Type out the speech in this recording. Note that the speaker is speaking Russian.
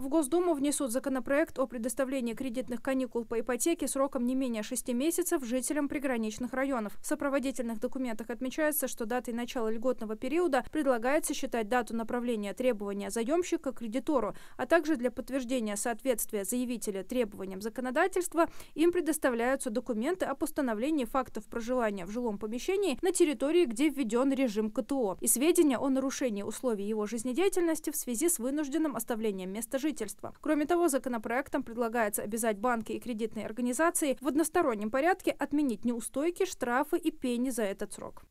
В Госдуму внесут законопроект о предоставлении кредитных каникул по ипотеке сроком не менее шести месяцев жителям приграничных районов. В сопроводительных документах отмечается, что датой начала льготного периода предлагается считать дату направления требования заемщика кредитору, а также для подтверждения соответствия заявителя требованиям законодательства им предоставляются документы об установлении фактов проживания в жилом помещении на территории, где введен режим КТО, и сведения о нарушении условий его жизнедеятельности в связи с вынужденным оставлением места жительства жительства. Кроме того, законопроектом предлагается обязать банки и кредитные организации в одностороннем порядке отменить неустойки, штрафы и пени за этот срок.